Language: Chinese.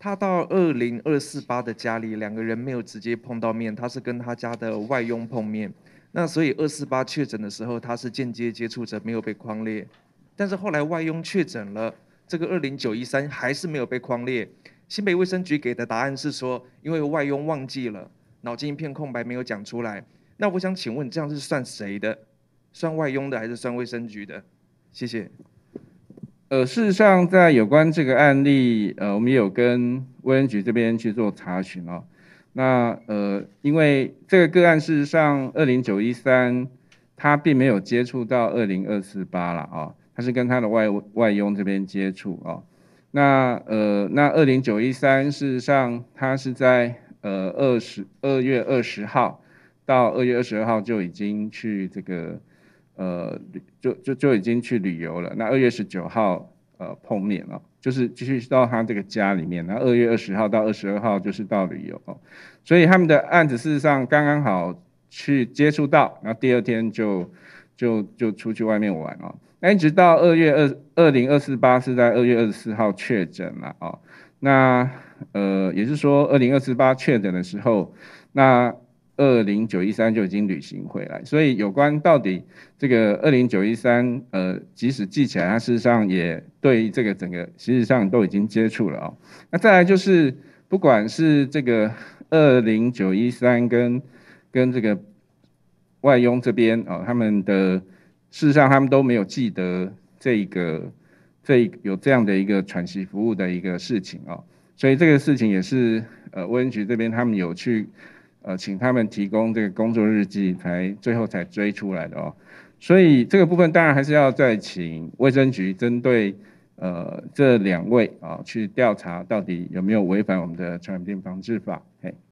他到二零二四八的家里，两个人没有直接碰到面，他是跟他家的外佣碰面。那所以二四八确诊的时候，他是间接接触者，没有被框列。但是后来外佣确诊了，这个二零九一三还是没有被框列。新北卫生局给的答案是说，因为外佣忘记了，脑筋一片空白，没有讲出来。那我想请问，这样是算谁的？算外佣的还是算卫生局的？谢谢。呃，事实上，在有关这个案例，呃，我们也有跟卫生局这边去做查询哦。那呃，因为这个个案事实上，二零九一三他并没有接触到二零二四八了哦，他是跟他的外外佣这边接触哦。那呃，那二零九一三事实上，他是在呃二十二月二十号到二月二十二号就已经去这个。呃，就就就已经去旅游了。那二月十九号，呃，碰面了，就是继续到他这个家里面。那二月二十号到二十二号就是到旅游哦。所以他们的案子事实上刚刚好去接触到，那第二天就就就出去外面玩哦。那一直到二月二二零二四八是在二月二十四号确诊了哦。那呃，也就是说二零二四八确诊的时候，那。二零九一三就已经履行回来，所以有关到底这个二零九一三，呃，即使记起来，它事实上也对这个整个事实上都已经接触了哦。那再来就是，不管是这个二零九一三跟跟这个外佣这边啊，他们的事实上他们都没有记得这个这有这样的一个喘息服务的一个事情哦，所以这个事情也是呃，卫生局这边他们有去。呃，请他们提供这个工作日记，才最后才追出来的哦。所以这个部分当然还是要再请卫生局针对呃这两位啊去调查，到底有没有违反我们的传染病防治法？嘿。